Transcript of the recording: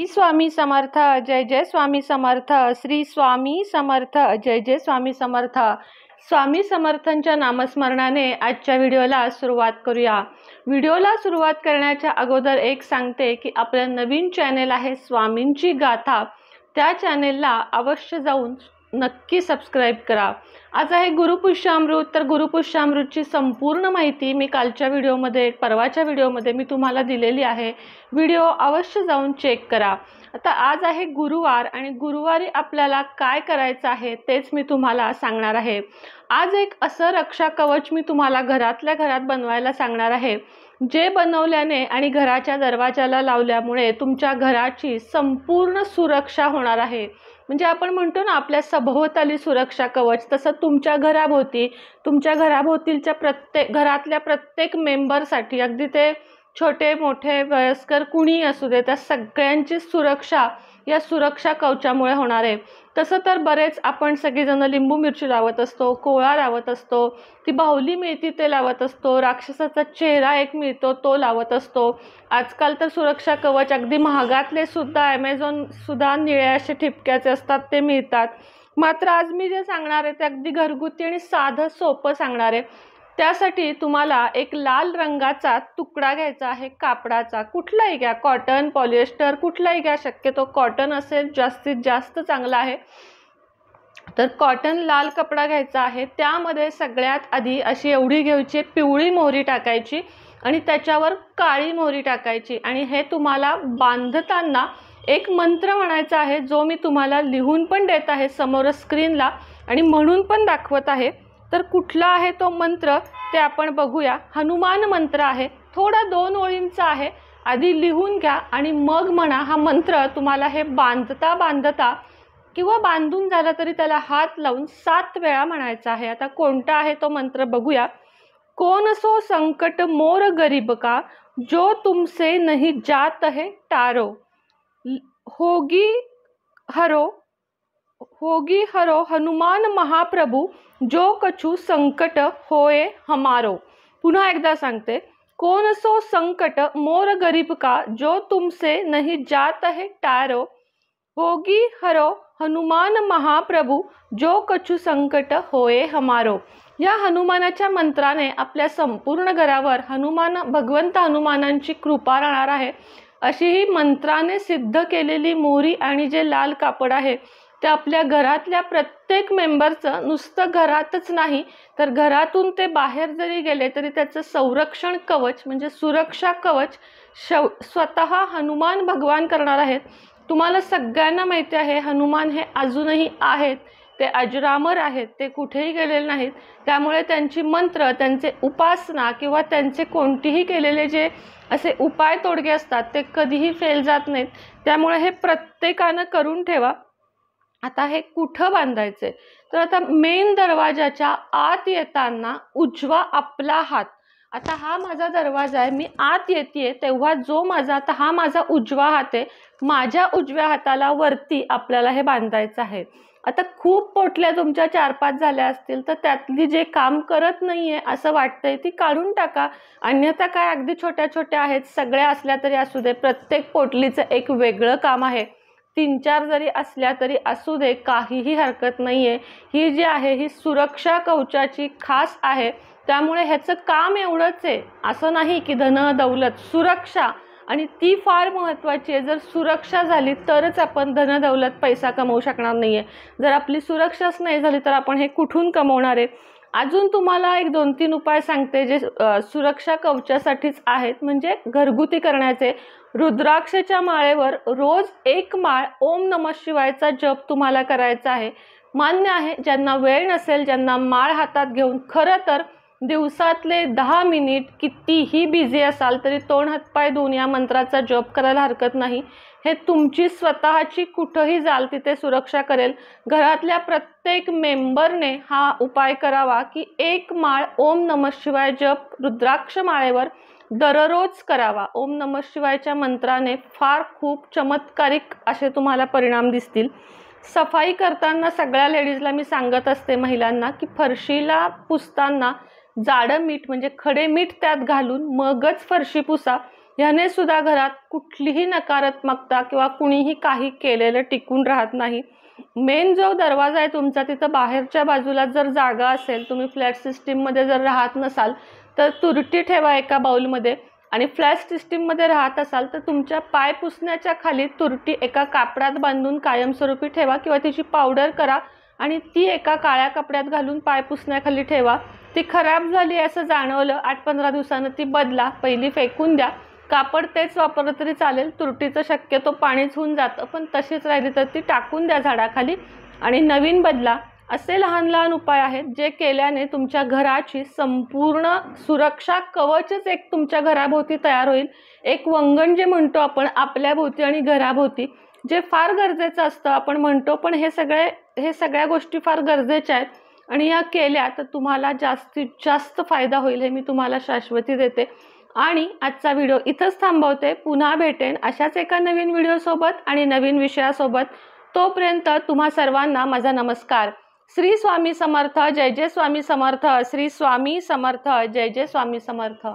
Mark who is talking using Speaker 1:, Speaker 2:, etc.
Speaker 1: श्री स्वामी समर्थ जय जय स्वामी समर्थ श्री स्वामी समर्थ जय जय स्वामी समर्थ स्वामी समर्थांच्या नामस्मरणाने आजच्या व्हिडिओला सुरुवात करूया व्हिडिओला सुरुवात करण्याच्या अगोदर एक सांगते की आपलं नवीन चॅनेल आहे स्वामींची गाथा त्या चॅनेलला अवश्य जाऊन नक्की सबस्क्राईब करा आज आहे गुरुपुष्यामृत तर गुरुपुष्यामृतची संपूर्ण माहिती मी कालच्या व्हिडिओमध्ये परवाच्या व्हिडिओमध्ये मी तुम्हाला दिलेली आहे व्हिडिओ अवश्य जाऊन चेक करा आता आज आहे गुरुवार आणि गुरुवारी आपल्याला काय करायचं आहे तेच मी तुम्हाला सांगणार आहे आज एक असं रक्षा कवच मी तुम्हाला घरातल्या घरात बनवायला सांगणार आहे जे बनवल्याने आणि घराच्या दरवाजाला लावल्यामुळे तुमच्या घराची संपूर्ण सुरक्षा होणार आहे म्हणजे आपण म्हणतो ना आपल्या सभोवताली सुरक्षा कवच तसं तुमच्या घराभोवती तुमच्या घराभोवतीच्या प्रत्येक घरातल्या प्रत्येक मेंबरसाठी अगदी ते छोटे मोठे वयस्कर कुणी असू दे त्या सगळ्यांची सुरक्षा या सुरक्षा कवचामुळे होणार आहे तसं तर बरेच आपण सगळीजणं लिंबू मिरची लावत असतो कोळा लावत असतो ती बाहुली मिळती ते लावत असतो राक्षसाचा चेहरा एक मिळतो तो लावत असतो आजकाल तर सुरक्षा कवच अगदी महागातले सुद्धा सुद्धा निळे असे ठिपक्याचे असतात ते मिळतात मात्र आज मी जे सांगणार आहे ते अगदी घरगुती आणि साधं सोपं सांगणार आहे त्यासाठी तुम्हाला एक लाल रंगाचा तुकडा घ्यायचा आहे कापडाचा कुठलाही घ्या कॉटन पॉलिएस्टर कुठलाही घ्या शक्यतो कॉटन असेल जास्तीत जास्त चांगला आहे तर कॉटन लाल कपडा घ्यायचा आहे त्यामध्ये सगळ्यात आधी अशी एवढी घ्यायची पिवळी मोहरी टाकायची आणि त्याच्यावर काळी मोहरी टाकायची आणि हे तुम्हाला बांधताना एक मंत्र म्हणायचा आहे जो मी तुम्हाला लिहून पण देत आहे समोर स्क्रीनला आणि म्हणून पण दाखवत आहे तर कुठला आहे तो मंत्र ते आपण बघूया हनुमान मंत्र आहे थोडा दोन ओळींचा आहे आधी लिहून घ्या आणि मग म्हणा हा मंत्र तुम्हाला हे बांधता बांधता किंवा बांधून झाला तरी त्याला हात लावून सात वेळा म्हणायचा आहे आता कोणता आहे तो मंत्र बघूया कोणसो संकट मोर गरीब का जो तुमसे नहीं जात है टारो होगी हरो होगी हरो हनुमान महाप्रभू जो कछु संकट होए हमारो पुन्हा एकदा सांगते कोण सो संकट मोर गरीब का जो तुमसे नहीं जात है टारो होगी हरो हनुमान महाप्रभू जो कछु संकट होए हमारो या हनुमानाच्या मंत्राने आपल्या संपूर्ण घरावर हनुमान भगवंत हनुमानांची कृपा राहणार आहे अशी ही मंत्राने सिद्ध केलेली मोरी आणि जे लाल कापड आहे ते आपल्या घरातल्या प्रत्येक मेंबरचं नुसतं घरातच नाही तर घरातून ते बाहेर जरी गेले तरी त्याचं संरक्षण कवच म्हणजे सुरक्षा कवच शव स्वतः हनुमान भगवान करणार आहेत तुम्हाला सगळ्यांना माहिती आहे हनुमान हे अजूनही आहेत ते अजरामर आहेत ते कुठेही गेलेले नाहीत त्यामुळे त्यांची मंत्र त्यांचे उपासना किंवा त्यांचे कोणतीही केलेले जे असे उपाय तोडगे असतात ते कधीही फेल जात नाहीत त्यामुळे हे प्रत्येकानं करून ठेवा आता हे कुठं आहे तर आता मेन दरवाजाच्या आत येताना उजवा आपला हात आता हा माझा दरवाजा आहे मी आत येते तेव्हा जो माझा आता हा माझा उजवा हात आहे माझ्या उजव्या हाताला वरती आपल्याला हे बांधायचं आहे आता खूप पोटल्या तुमच्या चार पाच झाल्या असतील तर त्यातली जे काम करत नाही आहे असं वाटतंय ती काढून टाका अन्यथा काय अगदी छोट्या छोट्या आहेत सगळ्या असल्या तरी असू दे प्रत्येक पोटलीचं एक वेगळं काम आहे तीन चार जरी असल्या तरी असू दे काहीही हरकत नाही आहे ही जी आहे ही सुरक्षा कवचाची खास आहे त्यामुळे ह्याचं काम एवढंच आहे असं नाही की धन दौलत सुरक्षा आणि ती फार महत्त्वाची आहे जर सुरक्षा झाली तरच आपण धन दौलत पैसा कमवू शकणार नाही आहे जर आपली सुरक्षाच नाही झाली तर आपण हे कुठून कमवणार आहे अजून तुम्हाला एक दोन तीन उपाय सांगते जे सुरक्षा कवचासाठीच आहेत म्हणजे घरगुती करण्याचे रुद्राक्षच्या माळेवर रोज एक माळ ओम नम शिवायचा जप तुम्हाला करायचा आहे मान्य आहे ज्यांना वेळ नसेल ज्यांना माळ हातात घेऊन खरं तर दिवसातले दहा मिनिट कितीही बिझी असाल तरी तोंड हातपाय धुवून या मंत्राचा जप करायला हरकत नाही हे तुमची स्वतःची कुठंही जाल तिथे सुरक्षा करेल घरातल्या प्रत्येक मेंबरने हा उपाय करावा की एक माळ ओम नम शिवाय जप रुद्राक्ष माळेवर दररोज करावा ओम नम शिवायच्या मंत्राने फार खूप चमत्कारिक असे तुम्हाला परिणाम दिसतील सफाई करताना सगळ्या लेडीजला मी सांगत असते महिलांना की फरशीला पुसताना जाडं मीठ म्हणजे खडे मीठ त्यात घालून मगच फरशी पुसा ह्याने सुद्धा घरात कुठलीही नकारात्मकता किंवा कुणीही काही केलेलं टिकून राहत नाही मेन जो दरवाजा आहे तुमचा तिथं बाहेरच्या बाजूला जर जागा असेल तुम्ही फ्लॅट सिस्टीममध्ये जर राहत नसाल तर तुरटी ठेवा एका बाऊलमध्ये आणि फ्लॅट सिस्टीममध्ये राहत असाल तर तुमच्या पाय पुसण्याच्या खाली तुरटी एका कापडात बांधून कायमस्वरूपी ठेवा किंवा तिची पावडर करा आणि ती एका काळ्या कपड्यात घालून पाय पुसण्याखाली ठेवा ती खराब झाली असं जाणवलं आठ पंधरा दिवसानं ती बदला पहिली फेकून द्या कापड तेच वापरलं तरी चालेल तुरटीचं शक्यतो पाणीच होऊन जातं पण तशीच राहिली तर ती टाकून द्या झाडाखाली आणि नवीन बदला असे लहान लहान उपाय आहेत जे केल्याने तुमच्या घराची संपूर्ण सुरक्षा कवचच एक तुमच्या घराभोवती तयार होईल एक वंगण जे म्हणतो आपण आपल्याभोवती आणि घराभोवती जे फार गरजेचं असतं आपण म्हणतो पण हे सगळे हे सगळ्या गोष्टी फार गरजेच्या आहेत आणि या केल्या तर तुम्हाला जास्तीत जास्त फायदा होईल हे मी तुम्हाला शाश्वती देते आणि आजचा व्हिडिओ इथंच थांबवते पुन्हा भेटेन अशाच एका नवीन व्हिडिओसोबत आणि नवीन विषयासोबत तोपर्यंत तुम्हा सर्वांना माझा नमस्कार श्री स्वामी समर्थ जय जय स्वामी समर्थ श्री स्वामी समर्थ जय जय स्वामी समर्थ